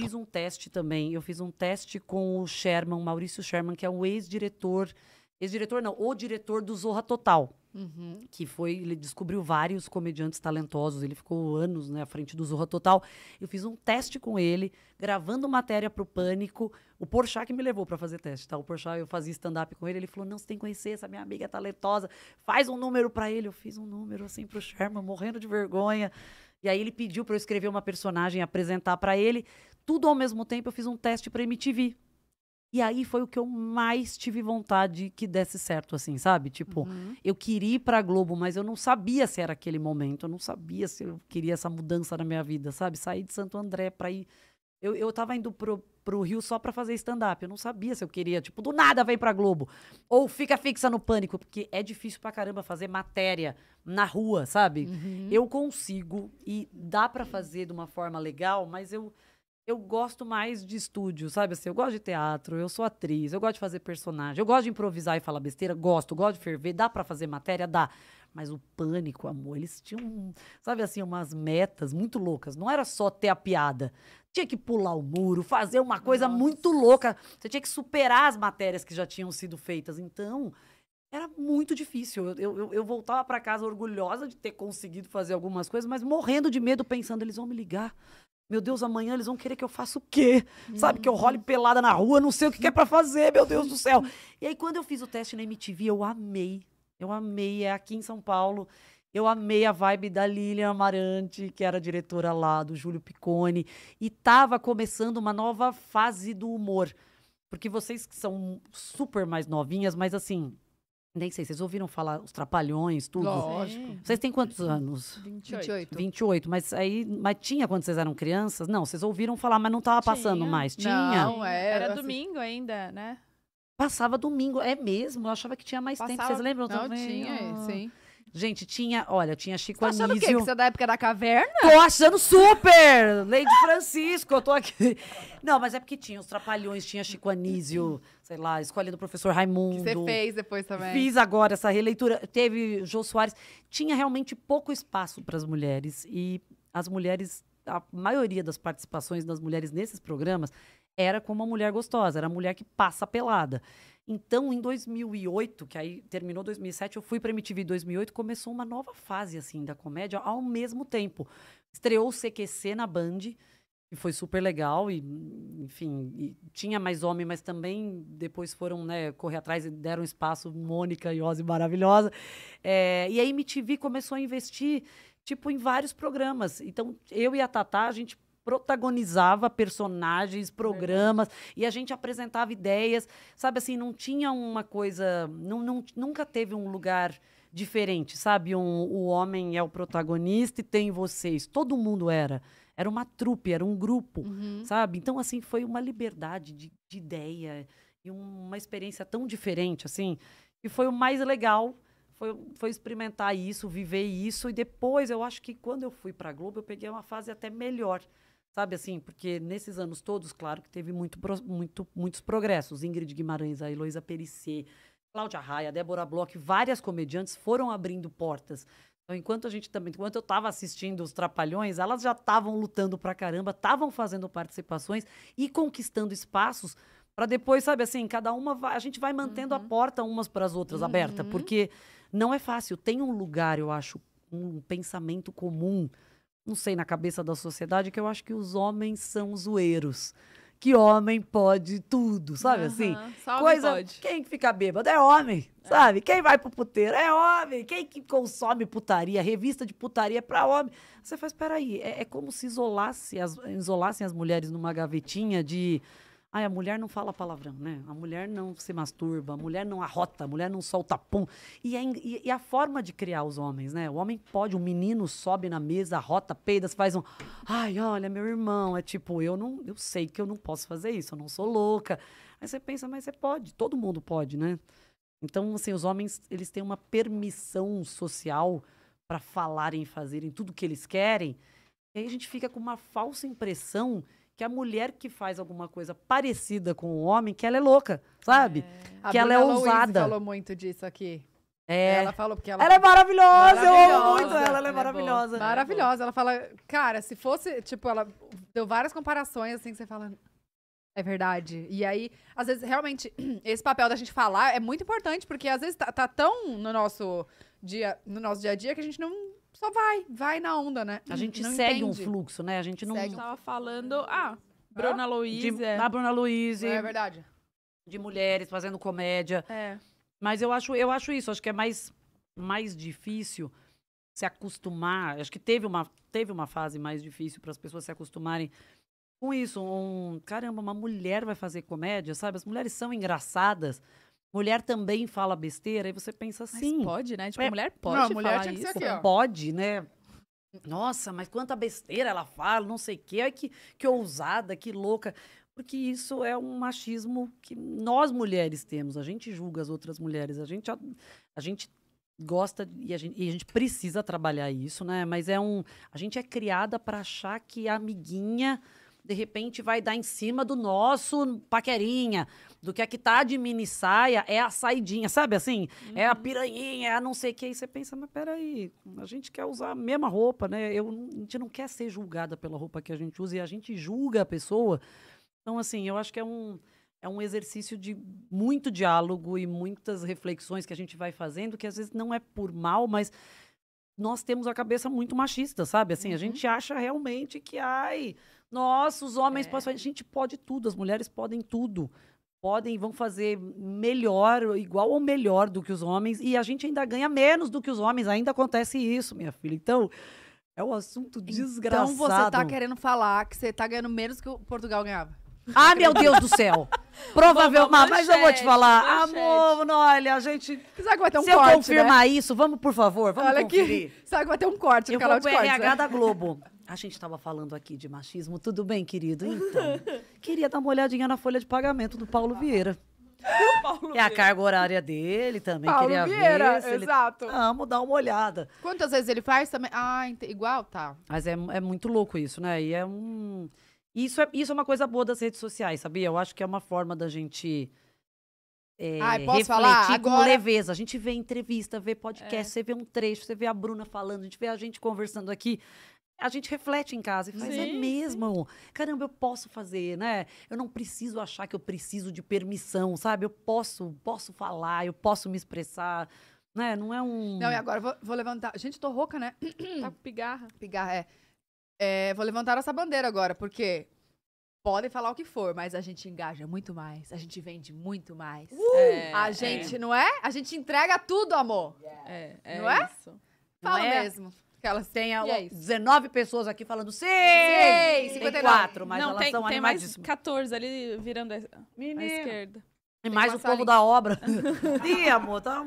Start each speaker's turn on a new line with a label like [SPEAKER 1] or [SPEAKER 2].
[SPEAKER 1] fiz um
[SPEAKER 2] teste também. Eu fiz um teste com o Sherman, Maurício Sherman, que é o ex-diretor. Ex-diretor, não, o diretor do Zorra Total. Uhum. Que foi, ele descobriu vários comediantes talentosos, ele ficou anos né, à frente do Zorra Total. Eu fiz um teste com ele, gravando matéria para o Pânico. O Porchat que me levou para fazer teste, tá? O Porchat, eu fazia stand-up com ele, ele falou, não, você tem que conhecer essa minha amiga talentosa, faz um número para ele. Eu fiz um número, assim, para o Sherman, morrendo de vergonha. E aí ele pediu para eu escrever uma personagem apresentar para ele. Tudo ao mesmo tempo eu fiz um teste para MTV. E aí foi o que eu mais tive vontade que desse certo, assim, sabe? Tipo, uhum. eu queria ir pra Globo, mas eu não sabia se era aquele momento. Eu não sabia se eu queria essa mudança na minha vida, sabe? Sair de Santo André pra ir. Eu, eu tava indo pro, pro Rio só para fazer stand-up. Eu não sabia se eu queria, tipo, do nada vem pra Globo. Ou fica fixa no pânico, porque é difícil pra caramba fazer matéria na rua, sabe? Uhum. Eu consigo e dá para fazer de uma forma legal, mas eu eu gosto mais de estúdio, sabe? Assim, eu gosto de teatro, eu sou atriz, eu gosto de fazer personagem, eu gosto de improvisar e falar besteira, gosto, gosto de ferver, dá para fazer matéria, dá. Mas o pânico, amor, eles tinham, sabe assim, umas metas muito loucas. Não era só ter a piada. Tinha que pular o muro, fazer uma coisa Nossa. muito louca. Você tinha que superar as matérias que já tinham sido feitas. Então, era muito difícil. Eu, eu, eu voltava para casa orgulhosa de ter conseguido fazer algumas coisas, mas morrendo de medo, pensando, eles vão me ligar. Meu Deus, amanhã eles vão querer que eu faça o quê? Sabe, que eu role uhum. pelada na rua, não sei o que, que é para fazer, meu Deus do céu. Uhum. E aí, quando eu fiz o teste na MTV, eu amei. Eu amei, é aqui em São Paulo. Eu amei a vibe da Lilian Amarante, que era diretora lá do Júlio Picone, e tava começando uma nova fase do humor. Porque vocês que são super mais novinhas, mas assim, nem sei, vocês ouviram falar os trapalhões, tudo? Lógico. Vocês têm quantos anos? 28. 28, mas aí, mas tinha quando vocês eram crianças? Não, vocês ouviram falar, mas não tava passando mais. Tinha? Não, era, era assim domingo ainda, né? Passava domingo, é mesmo? Eu achava que tinha mais Passava... tempo. Vocês lembram Não, também? Tinha, ah. sim. Gente, tinha, olha, tinha Chico tá achando Anísio. o quê? Que você é
[SPEAKER 1] da época da caverna? Tô achando
[SPEAKER 2] super! Lady Francisco, eu tô aqui. Não, mas é porque tinha os Trapalhões, tinha Chico Anísio, sei lá, escolha do professor Raimundo. Que você fez
[SPEAKER 1] depois também. Fiz
[SPEAKER 2] agora essa releitura. Teve Jô Soares. Tinha realmente pouco espaço para as mulheres. E as mulheres, a maioria das participações das mulheres nesses programas era como uma mulher gostosa, era a mulher que passa pelada. Então, em 2008, que aí terminou 2007, eu fui para MTV em 2008, começou uma nova fase, assim, da comédia ao mesmo tempo. Estreou o CQC na Band, que foi super legal, e, enfim, e tinha mais homem, mas também depois foram, né, correr atrás e deram espaço, Mônica e Ozzy maravilhosa. É, e a MTV começou a investir, tipo, em vários programas. Então, eu e a Tatá, a gente protagonizava personagens, programas, é. e a gente apresentava ideias, sabe assim, não tinha uma coisa, não, não, nunca teve um lugar diferente, sabe? Um, o homem é o protagonista e tem vocês. Todo mundo era. Era uma trupe, era um grupo, uhum. sabe? Então, assim, foi uma liberdade de, de ideia e uma experiência tão diferente, assim. E foi o mais legal foi, foi experimentar isso, viver isso. E depois, eu acho que quando eu fui para a Globo, eu peguei uma fase até melhor. Sabe assim, porque nesses anos todos, claro que teve muito, muito, muitos progressos. Ingrid Guimarães, a Heloísa Perissé, Cláudia Raia, Débora Bloch, várias comediantes foram abrindo portas. Então, enquanto a gente também, enquanto eu estava assistindo os Trapalhões, elas já estavam lutando pra caramba, estavam fazendo participações e conquistando espaços para depois, sabe assim, cada uma vai, a gente vai mantendo uhum. a porta umas para as outras uhum. aberta, porque não é fácil. Tem um lugar, eu acho, um pensamento comum não sei, na cabeça da sociedade, que eu acho que os homens são zoeiros. Que homem pode tudo, sabe uhum, assim? Coisa, pode. quem fica bêbado é homem, é. sabe? Quem vai pro puteiro é homem. Quem que consome putaria, revista de putaria é pra homem. Você faz, peraí, é, é como se isolasse as, isolassem as mulheres numa gavetinha de Ai, a mulher não fala palavrão, né? A mulher não se masturba, a mulher não arrota, a mulher não solta pum. E, é, e, e a forma de criar os homens, né? O homem pode, um menino sobe na mesa, arrota, peida, faz um. Ai, olha, meu irmão. É tipo, eu não, eu sei que eu não posso fazer isso, eu não sou louca. Aí você pensa, mas você pode, todo mundo pode, né? Então, assim, os homens, eles têm uma permissão social para falarem, fazerem tudo o que eles querem. E aí a gente fica com uma falsa impressão que a mulher que faz alguma coisa parecida com o homem, que ela é louca, sabe? É. Que a ela é Bruna é ousada. falou
[SPEAKER 1] muito disso aqui.
[SPEAKER 2] É. Ela falou
[SPEAKER 1] porque ela. Ela é maravilhosa, maravilhosa. eu amo muito ela, ela, é, é maravilhosa. maravilhosa. Ela fala, cara, se fosse. Tipo, ela deu várias comparações assim que você fala. É verdade. E aí, às vezes, realmente, esse papel da gente falar é muito importante, porque às vezes tá, tá tão no nosso dia, no nosso dia a dia que a gente não só vai, vai na onda, né? A gente não segue entende. um fluxo,
[SPEAKER 2] né? A gente não. Segue. Tava
[SPEAKER 1] falando, ah, Bruna Luiz. é. Na Bruna Luiz. É verdade.
[SPEAKER 2] De mulheres fazendo comédia. É. Mas eu acho, eu acho isso, acho que é mais, mais difícil se acostumar. Acho que teve uma, teve uma fase mais difícil para as pessoas se acostumarem com isso. Um, caramba, uma mulher vai fazer comédia, sabe? As mulheres são engraçadas mulher também fala besteira, e você pensa assim. Mas pode, né? Tipo, é, mulher pode não, mulher falar isso. Aqui, assim, pode, né? Nossa, mas quanta besteira ela fala, não sei o quê. Ai, que, que ousada, que louca. Porque isso é um machismo que nós mulheres temos. A gente julga as outras mulheres. A gente, a, a gente gosta e a, gente, e a gente precisa trabalhar isso, né? Mas é um. A gente é criada para achar que a amiguinha de repente vai dar em cima do nosso paquerinha, do que a é que tá de mini saia é a saidinha, sabe assim? Uhum. É a uhum. piranhinha, é a não sei o que. Aí você pensa, mas peraí, a gente quer usar a mesma roupa, né? Eu, a gente não quer ser julgada pela roupa que a gente usa e a gente julga a pessoa. Então, assim, eu acho que é um, é um exercício de muito diálogo e muitas reflexões que a gente vai fazendo, que às vezes não é por mal, mas nós temos a cabeça muito machista, sabe? Assim, uhum. a gente acha realmente que, ai, nossa, os homens é. podem. A gente pode tudo, as mulheres podem tudo. Podem, vão fazer melhor, igual ou melhor do que os homens, e a gente ainda ganha menos do que os homens. Ainda acontece isso, minha filha. Então, é um assunto então, desgraçado. Então você tá
[SPEAKER 1] querendo falar que você tá ganhando menos que o Portugal ganhava? Ah, meu Deus do céu!
[SPEAKER 2] Provavelmente, mas, mas eu vou te falar, manchete. amor, olha, a gente. Sabe que vai ter um Se corte, eu confirmar né? isso, vamos, por favor, vamos olha conferir. sabe que vai ter um corte no eu canal vou de cortes. RH né? da Globo. A gente estava falando aqui de machismo. Tudo bem, querido? Então, queria dar uma olhadinha na folha de pagamento do Paulo Vieira. é a carga horária dele também. Paulo queria Vieira, ver ele... exato. Vamos dar uma olhada. Quantas vezes ele faz também? Ah, igual, tá. Mas é, é muito louco isso, né? E é um... Isso é, isso é uma coisa boa das redes sociais, sabia? Eu acho que é uma forma da gente... É, Ai, refletir falar? com leveza. A gente vê entrevista, vê podcast, é. você vê um trecho, você vê a Bruna falando, a gente vê a gente conversando aqui a gente reflete em casa e faz, é sim, é mesmo. Sim. Caramba, eu posso fazer, né? Eu não preciso achar que eu preciso de permissão, sabe? Eu posso, posso falar, eu posso me expressar. Né? Não é
[SPEAKER 1] um. Não, e agora vou, vou levantar. Gente, tô rouca, né? tá com pigarra. Pigarra, é. é. Vou levantar essa bandeira agora, porque podem falar o que for, mas a gente engaja muito mais,
[SPEAKER 2] a gente vende muito mais. Uh, é, é a é. gente, é.
[SPEAKER 1] não é? A gente entrega tudo, amor. Yeah.
[SPEAKER 2] É, não é? Isso.
[SPEAKER 1] Fala não mesmo.
[SPEAKER 2] Aquelas... Tem a, é 19 pessoas aqui falando seis, 54, mas não, elas tem, são tem mais 14 ali virando a, a esquerda. E tem mais o povo da obra. Sim, amor, tá...